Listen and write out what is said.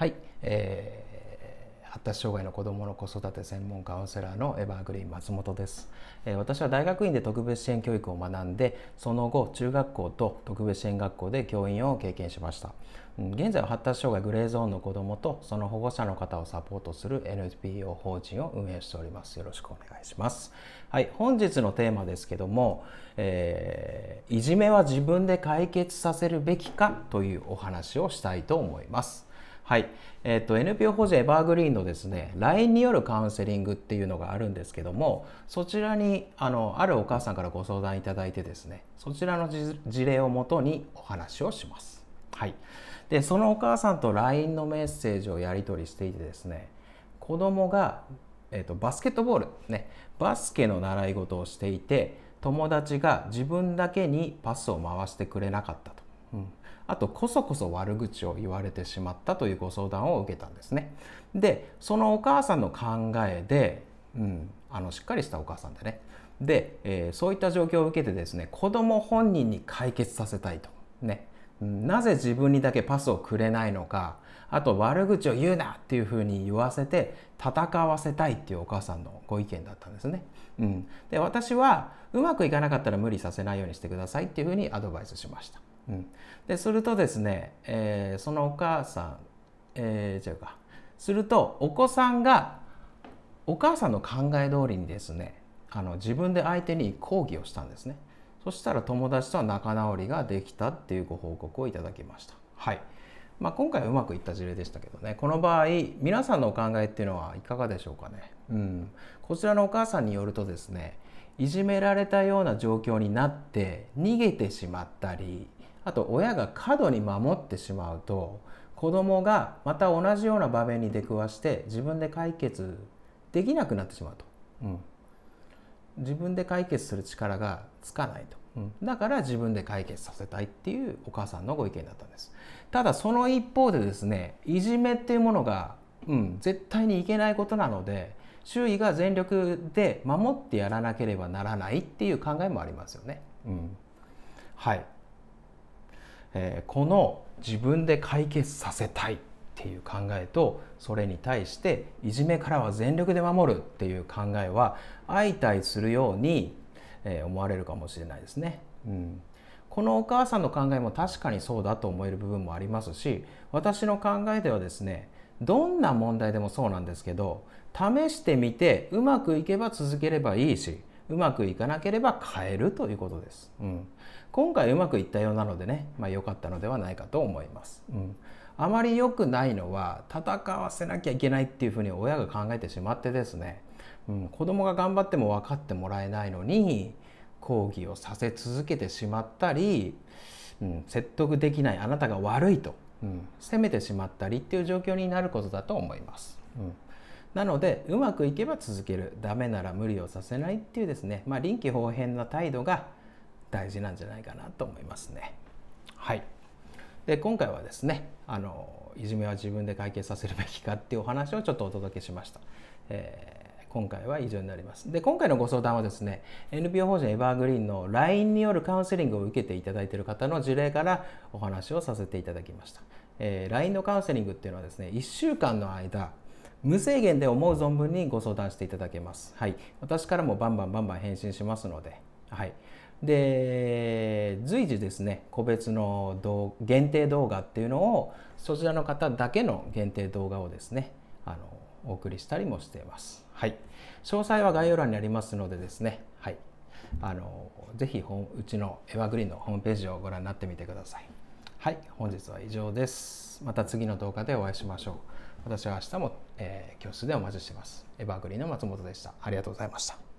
はい、えー、発達障害の子どもの子育て専門カウンセラーのエバーグリーン松本です、えー、私は大学院で特別支援教育を学んでその後中学校と特別支援学校で教員を経験しました現在は発達障害グレーゾーンの子どもとその保護者の方をサポートする NPO 法人を運営しておりますよろしくお願いしますはい本日のテーマですけども、えー、いじめは自分で解決させるべきかというお話をしたいと思いますはい。えっ、ー、と、NPO 法人エバーグリーンのですね、LINE によるカウンセリングっていうのがあるんですけども、そちらに、あの、あるお母さんからご相談いただいてですね、そちらの事例をもとにお話をします。はい。で、そのお母さんと LINE のメッセージをやり取りしていてですね、子供が、えっ、ー、と、バスケットボール、ね、バスケの習い事をしていて、友達が自分だけにパスを回してくれなかったと。うん、あとこそこそ悪口を言われてしまったというご相談を受けたんですね。でそのお母さんの考えで、うん、あのしっかりしたお母さんでねで、えー、そういった状況を受けてですね子供本人に解決させたいとねなぜ自分にだけパスをくれないのかあと悪口を言うなっていうふうに言わせて戦わせたいっていうお母さんのご意見だったんですね。うん、で私はうまくいかなかったら無理させないようにしてくださいっていうふうにアドバイスしました。うん、でするとですね、えー、そのお母さん、えー、違うかするとお子さんがお母さんの考え通りにですねあの自分で相手に抗議をしたんですね。そしたら友達とは仲直りができたっていうご報告をいただきました。はいまあ、今回はうまくいった事例でしたけどねこの場合皆さんのお考えっていうのはいかがでしょうかね、うん、こちらのお母さんによるとですねいじめられたような状況になって逃げてしまったりあと親が過度に守ってしまうと子供がまた同じような場面に出くわして自分で解決できなくなってしまうと、うん、自分で解決する力がつかないと、うん、だから自分で解決させたいっていうお母さんのご意見だったんですただその一方でですねいじめっていうものが、うん、絶対にいけないことなので周囲が全力で守ってやらなければならないっていう考えもありますよね、うん、はい、えー、この自分で解決させたいっていう考えとそれに対していじめからは全力で守るっていう考えは相対するように、え思われるかもしれないですね。うんこのお母さんの考えも確かにそうだと思える部分もありますし私の考えではですねどんな問題でもそうなんですけど試してみてうまくいけば続ければいいしうまくいかなければ変えるということです、うん、今回うまくいったようなのでね、まあ、良かったのではないかと思います、うんあまり良くないのは戦わせなきゃいけないっていうふうに親が考えてしまってですね、うん、子供が頑張っても分かってもらえないのに抗議をさせ続けてしまったり、うん、説得できないあなたが悪いと、うん、責めてしまったりっていう状況になることだと思います。うんなのでうまくいけば続けるダメなら無理をさせないっていうですね、まあ、臨機応変な態度が大事なんじゃないかなと思いますね。はいで今回はですねあのいじめは自分で解決させるべきかっていうお話をちょっとお届けしました。えー今回は以上になります。で、今回のご相談はですね、NPO 法人エバーグリーンの LINE によるカウンセリングを受けていただいている方の事例からお話をさせていただきました。えー、LINE のカウンセリングっていうのはですね、1週間の間、無制限で思う存分にご相談していただけます。はい。私からもバンバンバンバン返信しますので、はい。で随時ですね個別の限定動画っていうのをそちらの方だけの限定動画をですねあのお送りしたりもしています。はい、詳細は概要欄にありますのでですね、はい、あのぜひうちのエヴァグリーンのホームページをご覧になってみてください。はい、本日は以上です。また次の動画でお会いしましょう。私は明日も、えー、教室でお待ちしています。エヴァーグリーンの松本でした。ありがとうございました。